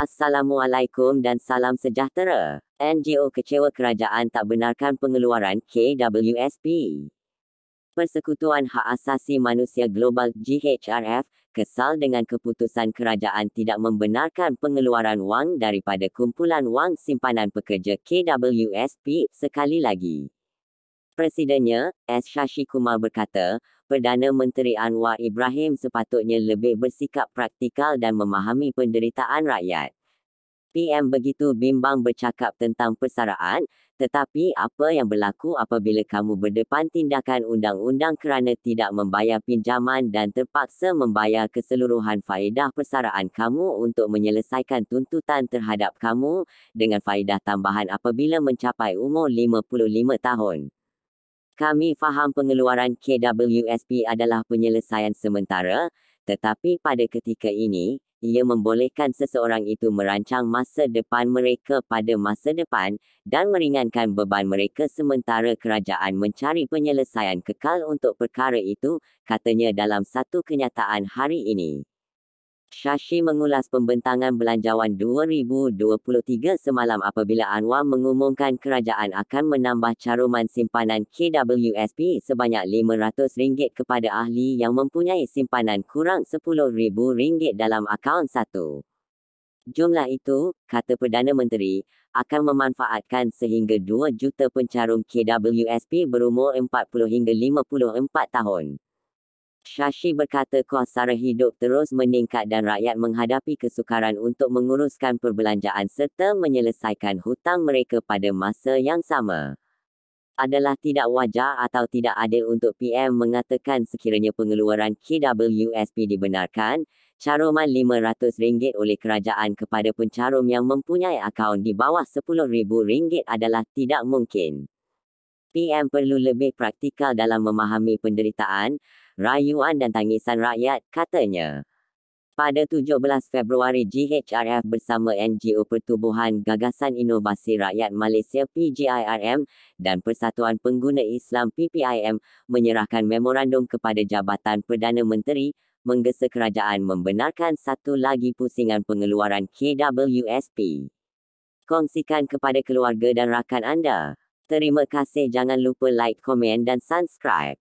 Assalamualaikum dan salam sejahtera. NGO kecewa kerajaan tak benarkan pengeluaran KWSP. Persekutuan Hak Asasi Manusia Global GHRF kesal dengan keputusan kerajaan tidak membenarkan pengeluaran wang daripada kumpulan wang simpanan pekerja KWSP sekali lagi. Presidennya, S. Shashi Kumar berkata, Perdana Menteri Anwar Ibrahim sepatutnya lebih bersikap praktikal dan memahami penderitaan rakyat. PM begitu bimbang bercakap tentang persaraan, tetapi apa yang berlaku apabila kamu berdepan tindakan undang-undang kerana tidak membayar pinjaman dan terpaksa membayar keseluruhan faedah persaraan kamu untuk menyelesaikan tuntutan terhadap kamu dengan faedah tambahan apabila mencapai umur 55 tahun? Kami faham pengeluaran KWSP adalah penyelesaian sementara, tetapi pada ketika ini, ia membolehkan seseorang itu merancang masa depan mereka pada masa depan dan meringankan beban mereka sementara kerajaan mencari penyelesaian kekal untuk perkara itu, katanya dalam satu kenyataan hari ini. Shashi mengulas pembentangan belanjawan 2023 semalam apabila Anwar mengumumkan kerajaan akan menambah caruman simpanan KWSP sebanyak RM500 kepada ahli yang mempunyai simpanan kurang RM10,000 dalam akaun satu. Jumlah itu, kata Perdana Menteri, akan memanfaatkan sehingga 2 juta pencarum KWSP berumur 40 hingga 54 tahun. Shashi berkata kos sara hidup terus meningkat dan rakyat menghadapi kesukaran untuk menguruskan perbelanjaan serta menyelesaikan hutang mereka pada masa yang sama. Adalah tidak wajar atau tidak adil untuk PM mengatakan sekiranya pengeluaran KWSP dibenarkan, caruman RM500 oleh kerajaan kepada pencarum yang mempunyai akaun di bawah RM10,000 adalah tidak mungkin. PM perlu lebih praktikal dalam memahami penderitaan, rayuan dan tangisan rakyat, katanya. Pada 17 Februari, GHRF bersama NGO Pertubuhan Gagasan Inovasi Rakyat Malaysia PGIRM dan Persatuan Pengguna Islam PPIM menyerahkan memorandum kepada Jabatan Perdana Menteri menggesa kerajaan membenarkan satu lagi pusingan pengeluaran KWSP. Kongsikan kepada keluarga dan rakan anda. Terima kasih jangan lupa like, komen dan subscribe.